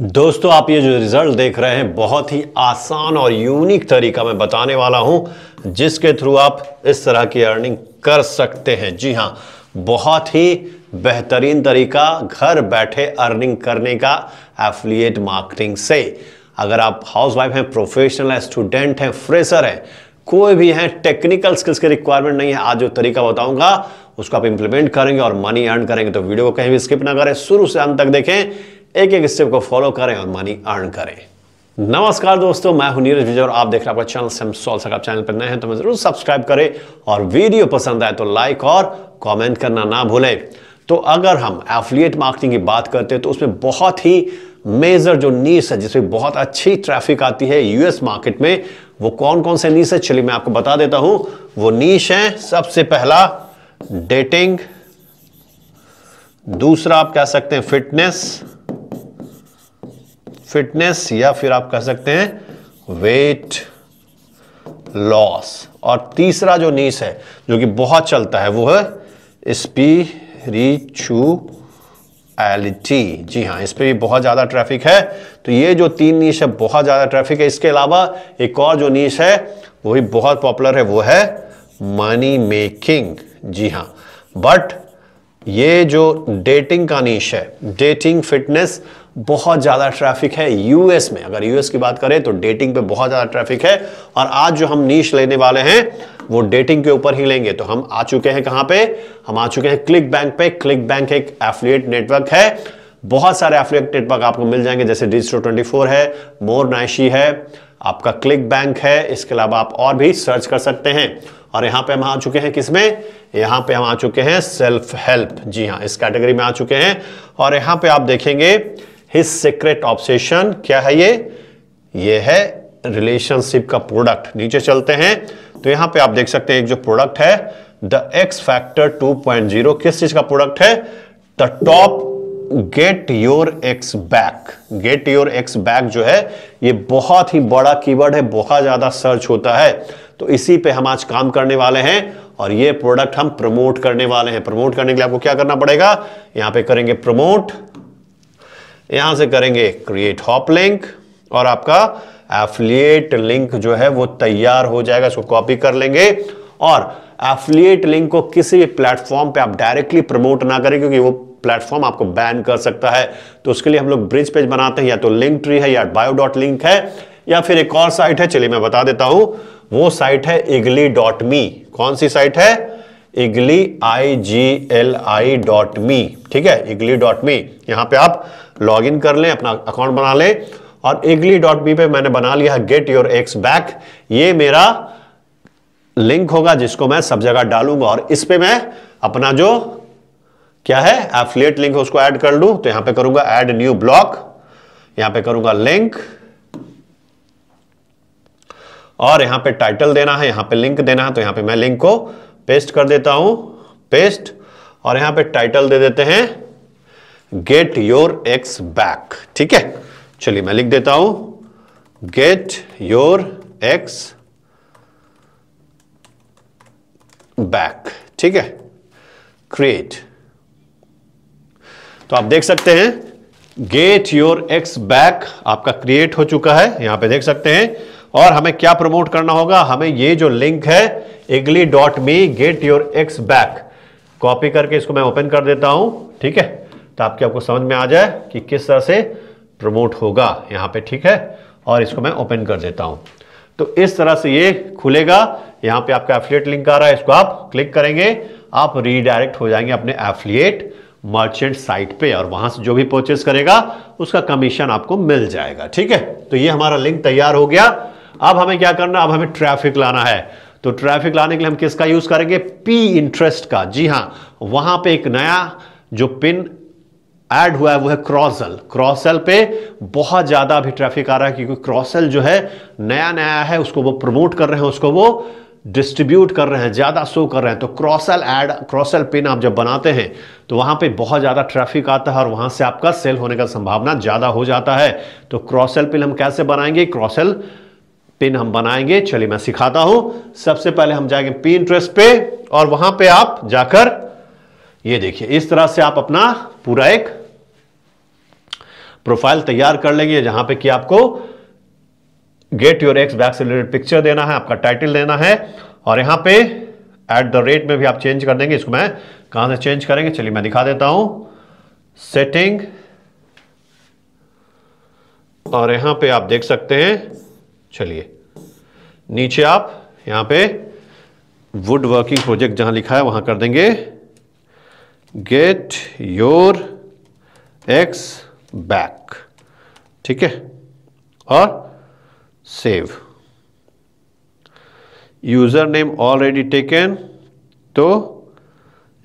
दोस्तों आप ये जो रिजल्ट देख रहे हैं बहुत ही आसान और यूनिक तरीका मैं बताने वाला हूं जिसके थ्रू आप इस तरह की अर्निंग कर सकते हैं जी हां बहुत ही बेहतरीन तरीका घर बैठे अर्निंग करने का एफिलिएट मार्केटिंग से अगर आप हाउसवाइफ हैं प्रोफेशनल हैं स्टूडेंट हैं फ्रेशर हैं कोई भी हैं टेक्निकल स्किल्स की रिक्वायरमेंट नहीं है आज जो तरीका बताऊंगा उसको आप इंप्लीमेंट करेंगे और मनी अर्न करेंगे तो वीडियो को कहीं भी स्किप ना करें शुरू से अंत तक देखें एक एक स्टेप को फॉलो करें और मनी अर्न करें नमस्कार दोस्तों मैं हूं नीरज विजय और आप देख रहे हैं आपका चैनल सेम सॉल्स अगर आप चैनल पर नए हैं तो मैं जरूर सब्सक्राइब करें और वीडियो पसंद आए तो लाइक और कमेंट करना ना भूलें तो अगर हम एफिलिएट मार्केटिंग की बात करते हैं तो उसमें बहुत ही मेजर जो नीस है जिसमें बहुत अच्छी ट्रैफिक आती है यूएस मार्केट में वो कौन कौन से नीस है चलिए मैं आपको बता देता हूं वो नीच है सबसे पहला डेटिंग दूसरा आप कह सकते हैं फिटनेस फिटनेस या फिर आप कह सकते हैं वेट लॉस और तीसरा जो नीस है जो कि बहुत चलता है वो है स्पीरिचुअलिटी जी हाँ इस पर भी बहुत ज़्यादा ट्रैफिक है तो ये जो तीन नीस है बहुत ज़्यादा ट्रैफिक है इसके अलावा एक और जो नीस है वो भी बहुत पॉपुलर है वो है मनी मेकिंग जी हाँ बट ये जो डेटिंग का नीश है डेटिंग फिटनेस बहुत ज़्यादा ट्रैफिक है यूएस में अगर यूएस की बात करें तो डेटिंग पे बहुत ज़्यादा ट्रैफिक है और आज जो हम नीच लेने वाले हैं वो डेटिंग के ऊपर ही लेंगे तो हम आ चुके हैं कहां पे हम आ चुके हैं क्लिक बैंक पे क्लिक बैंक एक एफिलिएट नेटवर्क है बहुत सारे एफिलिएट नेटवर्क आपको मिल जाएंगे जैसे डिजिटल ट्वेंटी फोर है मोर नाइशी है आपका क्लिक बैंक है इसके अलावा आप और भी सर्च कर सकते हैं और यहां पे हम आ चुके हैं किसमें यहां पे हम आ चुके हैं सेल्फ हेल्प जी हाँ इस कैटेगरी में आ चुके हैं और यहां पे आप देखेंगे हिज सीक्रेट ऑब्सेशन क्या है ये ये है रिलेशनशिप का प्रोडक्ट नीचे चलते हैं तो यहां पे आप देख सकते हैं एक जो प्रोडक्ट है द एक्स फैक्टर 2.0 किस चीज का प्रोडक्ट है the top get your ex back get your ex back जो है ये बहुत ही बड़ा कीवर्ड है बहुत ज्यादा सर्च होता है तो इसी पे हम आज काम करने वाले हैं और ये प्रोडक्ट हम प्रमोट करने वाले हैं प्रमोट करने के लिए आपको क्या करना पड़ेगा यहां पे करेंगे प्रमोट यहां से करेंगे क्रिएट हॉप लिंक और आपका एफिलिएट लिंक जो है वो तैयार हो जाएगा इसको कॉपी कर लेंगे और एफिलिएट लिंक को किसी भी प्लेटफॉर्म पे आप डायरेक्टली प्रमोट ना करें क्योंकि वो प्लेटफॉर्म आपको बैन कर सकता है तो उसके लिए हम लोग ब्रिज पेज बनाते हैं या तो लिंक ट्री है या बायो डॉट लिंक है या फिर एक और साइट है चलिए मैं बता देता हूं वो साइट है इगली डॉट मी कौन सी साइट है इगली आई जी एल आई डॉट मी ठीक है इगली डॉट मी यहाँ पे आप लॉग इन कर लें अपना अकाउंट बना लें और इगली डॉट मी पे मैंने बना लिया है गेट योर एक्स बैक ये मेरा लिंक होगा जिसको मैं सब जगह डालूंगा और इस पे मैं अपना जो क्या है एफलेट लिंक उसको ऐड कर लू तो यहां पे करूंगा ऐड न्यू ब्लॉक यहां पे करूंगा लिंक और यहां पे टाइटल देना है यहां पे लिंक देना है तो यहां पे मैं लिंक को पेस्ट कर देता हूं पेस्ट और यहां पे टाइटल दे देते हैं गेट योर एक्स बैक ठीक है चलिए मैं लिख देता हूं गेट योर एक्स बैक ठीक है क्रिएट तो आप देख सकते हैं गेट योर एक्स बैक आपका क्रिएट हो चुका है यहां पे देख सकते हैं और हमें क्या प्रमोट करना होगा हमें ये जो लिंक है इगली dot me get your ex back copy करके इसको मैं ओपन कर देता हूं ठीक है तो आपके आपको समझ में आ जाए कि किस तरह से प्रमोट होगा यहाँ पे ठीक है और इसको मैं ओपन कर देता हूं तो इस तरह से ये खुलेगा यहाँ पे आपका एफिलिएट लिंक आ रहा है इसको आप क्लिक करेंगे आप रीडायरेक्ट हो जाएंगे अपने एफिलिएट मर्चेंट साइट पे और वहां से जो भी परचेस करेगा उसका कमीशन आपको मिल जाएगा ठीक है तो ये हमारा लिंक तैयार हो गया अब हमें क्या करना अब हमें ट्रैफिक लाना है तो ट्रैफिक लाने के लिए हम किसका यूज करेंगे पी इंटरेस्ट का जी हां वहां पे एक नया जो पिन ऐड हुआ है वो है क्रॉसल क्रॉसल पे बहुत ज़्यादा अभी ट्रैफिक आ रहा है क्योंकि क्रॉसल जो है नया नया है उसको वो प्रमोट कर रहे हैं उसको वो डिस्ट्रीब्यूट कर रहे हैं ज़्यादा शो कर रहे हैं तो क्रॉसल एड क्रॉसल पिन आप जब बनाते हैं तो वहां पे बहुत ज़्यादा ट्रैफिक आता है और वहां से आपका सेल होने का संभावना ज़्यादा हो जाता है तो क्रॉसल पिन हम कैसे बनाएंगे क्रॉसल पिन हम बनाएंगे चलिए मैं सिखाता हूं सबसे पहले हम जाएंगे पी इंटरेस्ट पे और वहां पे आप जाकर ये देखिए इस तरह से आप अपना पूरा एक प्रोफाइल तैयार कर लेंगे जहां पे कि आपको गेट योर एक्स बैक से रिलेटेड पिक्चर देना है आपका टाइटल देना है और यहां पे एट द रेट में भी आप चेंज कर देंगे इसको मैं कहां से चेंज करेंगे चलिए मैं दिखा देता हूं सेटिंग और यहां पे आप देख सकते हैं चलिए नीचे आप यहां पे वुड वर्किंग प्रोजेक्ट जहां लिखा है वहां कर देंगे गेट योर एक्स बैक ठीक है और save user name already taken तो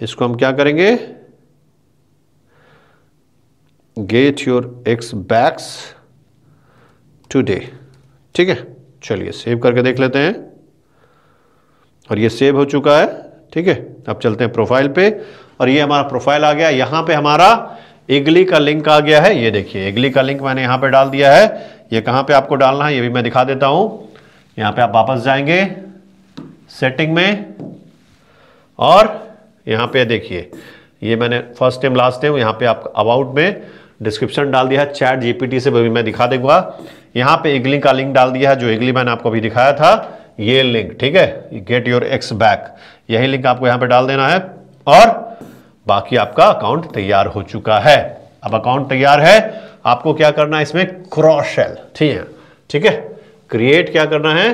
इसको हम क्या करेंगे get your ex backs today ठीक है चलिए सेव करके देख लेते हैं और ये सेव हो चुका है ठीक है अब चलते हैं प्रोफाइल पे और ये हमारा प्रोफाइल आ गया यहां पे हमारा इगली का लिंक आ गया है ये देखिए इगली का लिंक मैंने यहां पे डाल दिया है ये कहां पे आपको डालना है ये भी मैं दिखा देता हूं यहां पे आप वापस जाएंगे सेटिंग में और यहां पे देखिए ये मैंने फर्स्ट टाइम लास्ट टाइम यहां पे आप अबाउट में डिस्क्रिप्शन डाल दिया है चैट जीपीटी से भी मैं दिखा देगा यहाँ पे इगली का लिंक डाल दिया है जो इगली मैंने आपको अभी दिखाया था ये लिंक ठीक है गेट योर एक्स बैक यही लिंक आपको यहाँ पे डाल देना है और बाकी आपका अकाउंट तैयार हो चुका है अब अकाउंट तैयार है आपको क्या करना है इसमें क्रॉस शेल ठीक है ठीक है क्रिएट क्या करना है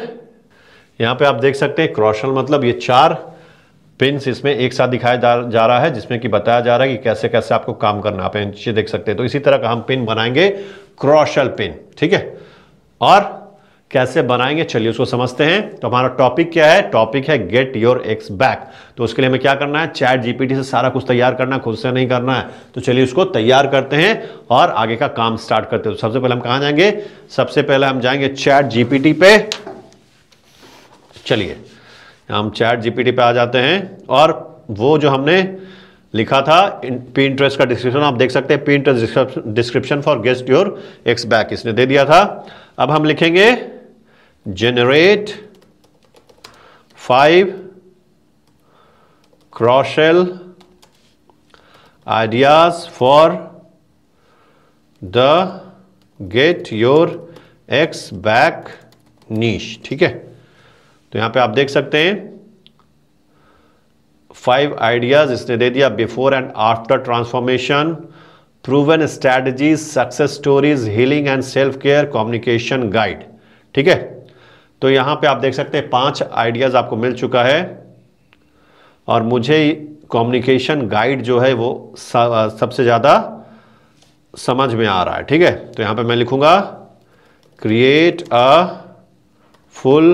यहाँ पे आप देख सकते हैं क्रॉशल मतलब ये चार पिंस इसमें एक साथ दिखाया जा, जा रहा है जिसमें कि बताया जा रहा है कि कैसे कैसे आपको काम करना आप नीचे देख सकते हैं तो इसी तरह का हम पिन बनाएंगे क्रॉशल पिन ठीक है और कैसे बनाएंगे चलिए उसको समझते हैं तो हमारा टॉपिक क्या है टॉपिक है गेट योर एक्स बैक तो उसके लिए हमें क्या करना है चैट जीपीटी से सारा कुछ तैयार करना खुद से नहीं करना है तो चलिए उसको तैयार करते हैं और आगे का काम स्टार्ट करते हैं तो सबसे पहले हम कहा जाएंगे सबसे पहले हम जाएंगे चैट जीपीटी पे चलिए हम चैट जीपीटी पे आ जाते हैं और वो जो हमने लिखा था पी इंटरेस्ट का डिस्क्रिप्शन आप देख सकते हैं Pinterest description for guest your ex back इसने दे दिया था अब हम लिखेंगे generate five carousel ideas for the get your ex back niche ठीक है तो यहां पे आप देख सकते हैं फाइव आइडियाज इसने दे दिया before and after transformation proven strategies success stories healing and self care communication guide ठीक है तो यहां पे आप देख सकते हैं पांच आइडियाज आपको मिल चुका है और मुझे कम्युनिकेशन गाइड जो है वो सबसे ज़्यादा समझ में आ रहा है ठीक है तो यहां पे मैं लिखूंगा create a full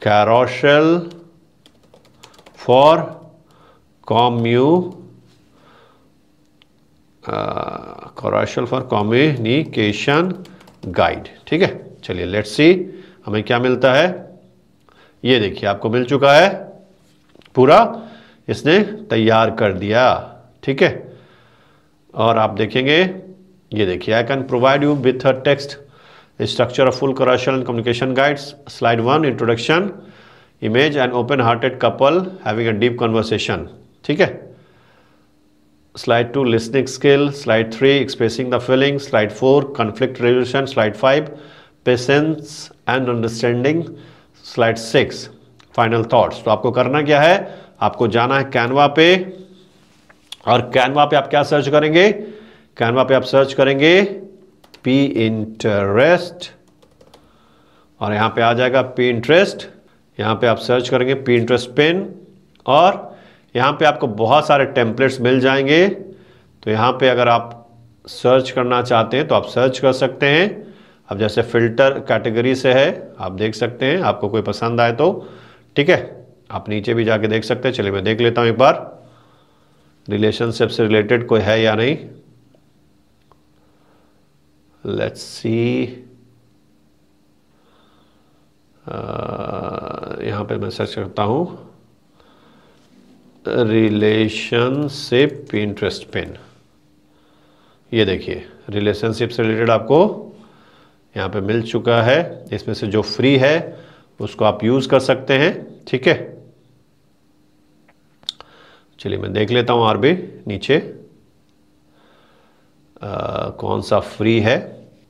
carousel for commu uh, carousel for communication guide ठीक है चलिए लेट्स सी हमें क्या मिलता है ये देखिए आपको मिल चुका है पूरा इसने तैयार कर दिया ठीक है और आप देखेंगे ये देखिए I can provide you with a text structure of full carousel and communication guides slide one introduction image and open hearted couple having a deep conversation ठीक है slide two listening skill slide three expressing the feeling slide four conflict resolution slide five patience and understanding slide six final thoughts तो आपको करना क्या है आपको जाना है कैनवा पे और कैनवा पे आप क्या सर्च करेंगे कैनवा पे आप सर्च करेंगे पी इंटरेस्ट और यहाँ पे आ जाएगा पी इंटरेस्ट यहाँ पे आप सर्च करेंगे पी इंटरेस्ट पेन और यहाँ पे आपको बहुत सारे टेम्पलेट्स मिल जाएंगे तो यहाँ पे अगर आप सर्च करना चाहते हैं तो आप सर्च कर सकते हैं अब जैसे फ़िल्टर कैटेगरी से है आप देख सकते हैं आपको कोई पसंद आए तो ठीक है आप नीचे भी जाके देख सकते हैं चलिए मैं देख लेता हूँ एक बार रिलेशनशिप से रिलेटेड कोई है या नहीं let's see uh, यहाँ पे मैं सर्च करता हूँ रिलेशनशिप इंटरेस्ट पेन ये देखिए रिलेशनशिप से रिलेटेड आपको यहाँ पे मिल चुका है इसमें से जो फ्री है उसको आप यूज़ कर सकते हैं ठीक है चलिए मैं देख लेता हूँ आर नीचे आ, uh, कौन सा फ्री है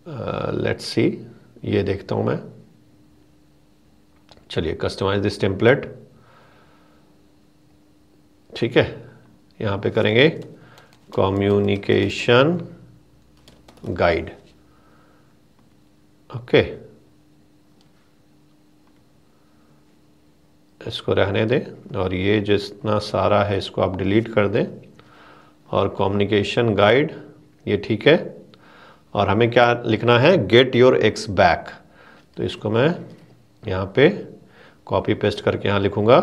लेट्स uh, सी ये देखता हूँ मैं चलिए कस्टमाइज दिस टेम्पलेट ठीक है यहाँ पे करेंगे कम्युनिकेशन गाइड ओके इसको रहने दें और ये जितना सारा है इसको आप डिलीट कर दें और कम्युनिकेशन गाइड ये ठीक है और हमें क्या लिखना है गेट योर एक्स बैक तो इसको मैं यहाँ पे कॉपी पेस्ट करके यहाँ लिखूँगा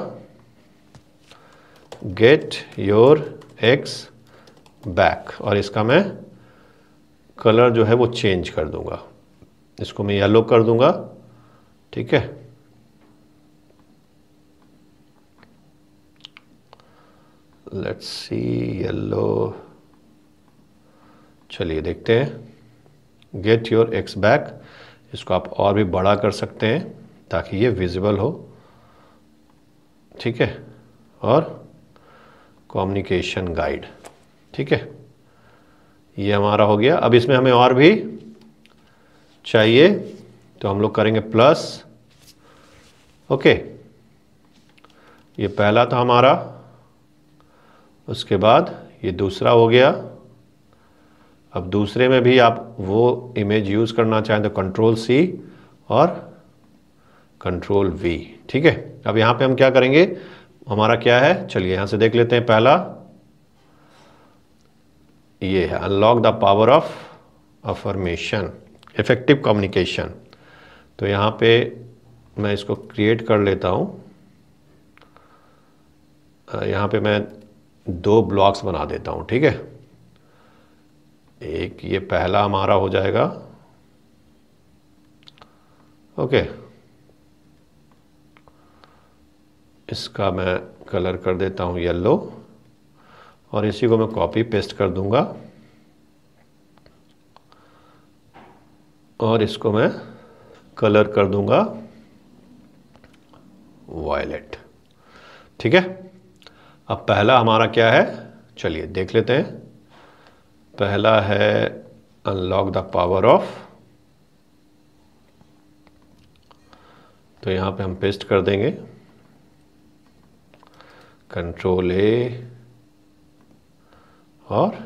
गेट योर एक्स बैक और इसका मैं कलर जो है वो चेंज कर दूँगा इसको मैं येलो कर दूँगा ठीक है लेट्स सी येलो चलिए देखते हैं गेट योर एक्स बैक इसको आप और भी बड़ा कर सकते हैं ताकि ये विजिबल हो ठीक है और कम्युनिकेशन गाइड ठीक है ये हमारा हो गया अब इसमें हमें और भी चाहिए तो हम लोग करेंगे प्लस ओके ये पहला था हमारा उसके बाद ये दूसरा हो गया अब दूसरे में भी आप वो इमेज यूज़ करना चाहें तो कंट्रोल सी और कंट्रोल वी ठीक है अब यहां पे हम क्या करेंगे हमारा क्या है चलिए यहां से देख लेते हैं पहला ये है unlock the power of affirmation effective communication तो यहां पे मैं इसको क्रिएट कर लेता हूं यहां पे मैं दो ब्लॉक्स बना देता हूं ठीक है एक ये पहला हमारा हो जाएगा ओके इसका मैं कलर कर देता हूँ येलो और इसी को मैं कॉपी पेस्ट कर दूंगा और इसको मैं कलर कर दूंगा वायलेट ठीक है अब पहला हमारा क्या है चलिए देख लेते हैं पहला है अनलॉक द पावर ऑफ तो यहां पे हम पेस्ट कर देंगे कंट्रोल ए और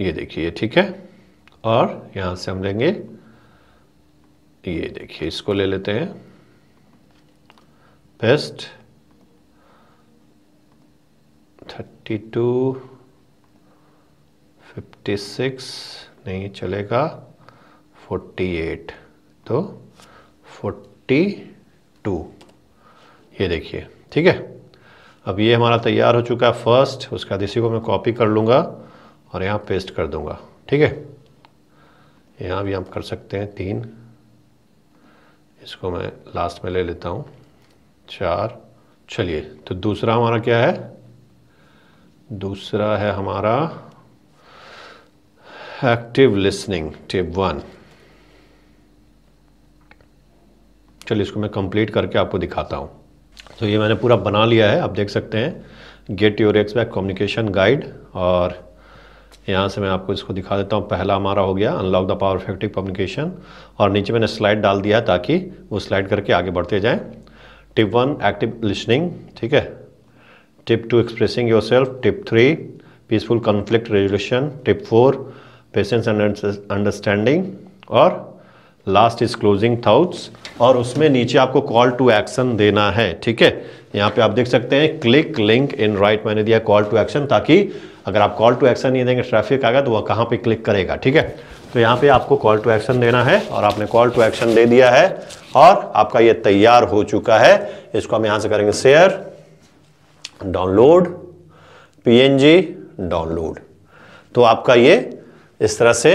ये देखिए ठीक है और यहां से हम लेंगे ये देखिए इसको ले लेते हैं paste thirty two fifty six नहीं चलेगा फोर्टी एट तो फोर्टी टू ये देखिए ठीक है अब ये हमारा तैयार हो चुका है फर्स्ट उसका इसी को मैं कॉपी कर लूँगा और यहाँ पेस्ट कर दूँगा ठीक है यहाँ भी हम कर सकते हैं तीन इसको मैं लास्ट में ले लेता हूँ चार चलिए तो दूसरा हमारा क्या है दूसरा है हमारा एक्टिव listening टिप वन चलिए इसको मैं कंप्लीट करके आपको दिखाता हूँ तो ये मैंने पूरा बना लिया है आप देख सकते हैं get your ex back communication guide और यहाँ से मैं आपको इसको दिखा देता हूँ पहला हमारा हो गया unlock the power effective communication और नीचे मैंने स्लाइड डाल दिया है ताकि वो स्लाइड करके आगे बढ़ते जाएँ टिप वन एक्टिव लिसनिंग ठीक है tip two expressing yourself tip three peaceful conflict resolution tip four patience and understanding और लास्ट इज क्लोजिंग थाउट्स और उसमें नीचे आपको कॉल टू एक्शन देना है ठीक है यहाँ पे आप देख सकते हैं क्लिक लिंक इन राइट मैंने दिया कॉल टू एक्शन ताकि अगर आप कॉल टू एक्शन नहीं देंगे ट्रैफिक आएगा तो वह कहाँ पे क्लिक करेगा ठीक है तो यहाँ पे आपको कॉल टू एक्शन देना है और आपने कॉल टू एक्शन दे दिया है और आपका ये तैयार हो चुका है इसको हम यहाँ से करेंगे शेयर डाउनलोड पी डाउनलोड तो आपका ये इस तरह से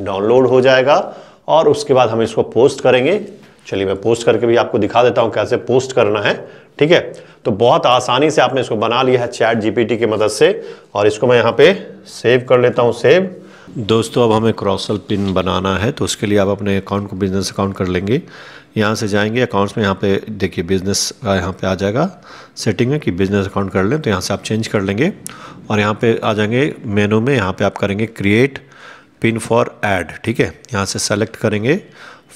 डाउनलोड हो जाएगा और उसके बाद हम इसको पोस्ट करेंगे चलिए मैं पोस्ट करके भी आपको दिखा देता हूँ कैसे पोस्ट करना है ठीक है तो बहुत आसानी से आपने इसको बना लिया है चैट जीपीटी की मदद से और इसको मैं यहाँ पे सेव कर लेता हूँ सेव दोस्तों अब हमें क्रॉसल पिन बनाना है तो उसके लिए आप अपने अकाउंट को बिज़नेस अकाउंट कर लेंगे यहाँ से जाएंगे अकाउंट्स में यहाँ पे देखिए बिज़नेस का यहाँ पे आ जाएगा सेटिंग में कि बिज़नेस अकाउंट कर लें तो यहाँ से आप चेंज कर लेंगे और यहाँ पे आ जाएंगे मेनू में यहाँ पे आप करेंगे क्रिएट पिन फॉर एड ठीक है यहाँ से सेलेक्ट करेंगे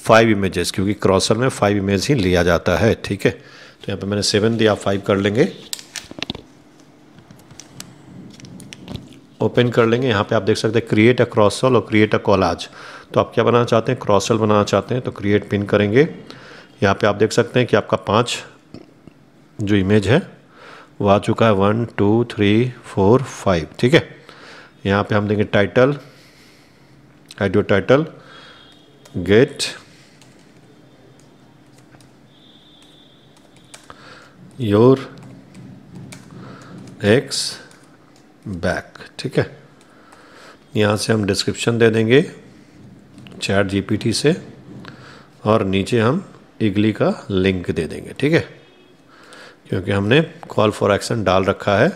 फाइव इमेजेस क्योंकि क्रॉसल में फाइव इमेज ही लिया जाता है ठीक है तो यहाँ पर मैंने सेवन दिया फाइव कर लेंगे ओपन कर लेंगे यहाँ पे आप देख सकते हैं क्रिएट अ क्रॉस सेल और क्रिएट अ कॉलाज तो आप क्या बनाना चाहते हैं क्रॉस बनाना चाहते हैं तो क्रिएट पिन करेंगे यहाँ पे आप देख सकते हैं कि आपका पाँच जो इमेज है वो आ चुका है one two three four five ठीक है यहाँ पे हम देंगे टाइटल एडियो title get your ex back ठीक है यहाँ से हम डिस्क्रिप्शन दे देंगे चैट जीपीटी से और नीचे हम इगली का लिंक दे देंगे ठीक है क्योंकि हमने कॉल फॉर एक्शन डाल रखा है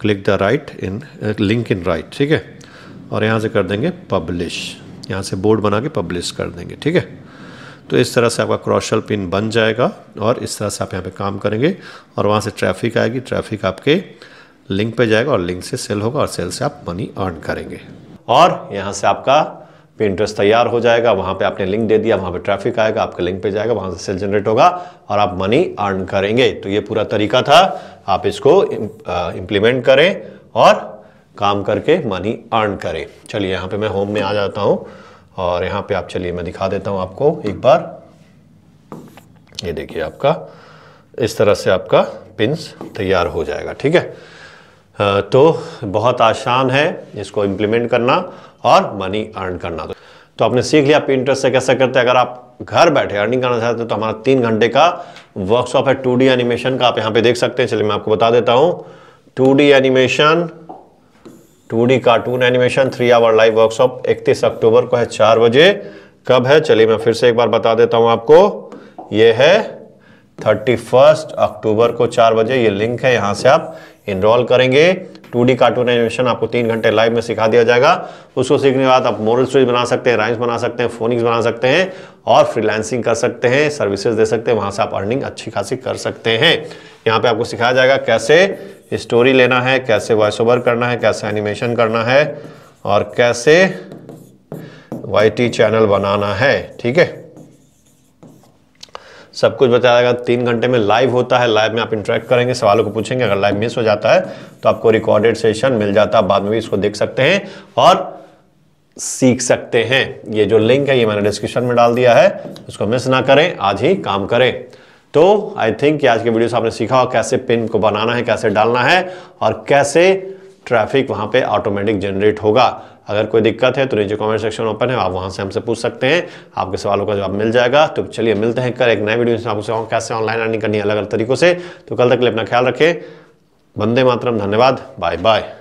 click the right in link in right ठीक है और यहाँ से कर देंगे पब्लिश यहाँ से बोर्ड बना के पब्लिश कर देंगे ठीक है तो इस तरह से आपका क्रॉशल पिन बन जाएगा और इस तरह से आप यहाँ पे काम करेंगे और वहाँ से ट्रैफिक आएगी ट्रैफिक आपके लिंक पे जाएगा और लिंक से सेल होगा और सेल से आप मनी अर्न करेंगे और यहाँ से आपका इंटरेस्ट तैयार हो जाएगा वहाँ पे आपने लिंक दे दिया वहाँ पे ट्रैफिक आएगा आपके लिंक पे जाएगा वहाँ से सेल जनरेट होगा और आप मनी अर्न करेंगे तो ये पूरा तरीका था आप इसको इम्प्लीमेंट करें और काम करके मनी अर्न करें चलिए यहाँ पे मैं होम में आ जाता हूँ और यहाँ पे आप चलिए मैं दिखा देता हूँ आपको एक बार ये देखिए आपका इस तरह से आपका पिंस तैयार हो जाएगा ठीक है तो बहुत आसान है इसको इम्प्लीमेंट करना और मनी अर्न करना तो आपने सीख लिया आप इंटरेस्ट से कैसे करते हैं अगर आप घर बैठे अर्निंग करना चाहते हैं तो हमारा तीन घंटे का वर्कशॉप है टू एनिमेशन का आप यहाँ पे देख सकते हैं चलिए मैं आपको बता देता हूँ two animation two cartoon animation three hour live workshop इकतीस अक्टूबर को है चार बजे कब है चलिए मैं फिर से एक बार बता देता हूँ आपको ये है थर्टी फर्स्ट अक्टूबर को चार बजे ये लिंक है यहाँ से आप इनरोल करेंगे टू डी कार्टून एनिमेशन आपको तीन घंटे लाइव में सिखा दिया जाएगा उसको सीखने के बाद आप मोरल स्टोरीज बना सकते हैं राइम्स बना सकते हैं फोनिक्स बना सकते हैं और फ्रीलांसिंग कर सकते हैं सर्विसेज दे सकते हैं वहाँ से आप अर्निंग अच्छी खासी कर सकते हैं यहाँ पर आपको सिखाया जाएगा कैसे स्टोरी लेना है कैसे वॉइस ओवर करना है कैसे एनिमेशन करना है और कैसे वाई चैनल बनाना है ठीक है सब कुछ बताया जाएगा तीन घंटे में लाइव होता है लाइव में आप इंटरेक्ट करेंगे सवालों को पूछेंगे अगर लाइव मिस हो जाता है तो आपको रिकॉर्डेड सेशन मिल जाता है बाद में भी इसको देख सकते हैं और सीख सकते हैं ये जो लिंक है ये मैंने डिस्क्रिप्शन में डाल दिया है उसको मिस ना करें आज ही काम करें तो आई थिंक आज के वीडियो से आपने सीखा कैसे पिन को बनाना है कैसे डालना है और कैसे ट्रैफिक वहां पे ऑटोमेटिक जनरेट होगा अगर कोई दिक्कत है तो नीचे कमेंट सेक्शन ओपन है आप वहाँ से हमसे पूछ सकते हैं आपके सवालों का जवाब मिल जाएगा तो चलिए मिलते हैं कल एक नए वीडियो में आपसे कैसे ऑनलाइन अर्निंग करनी है अलग अलग तरीकों से तो कल तक के लिए अपना ख्याल रखें बंदे मातरम धन्यवाद बाय बाय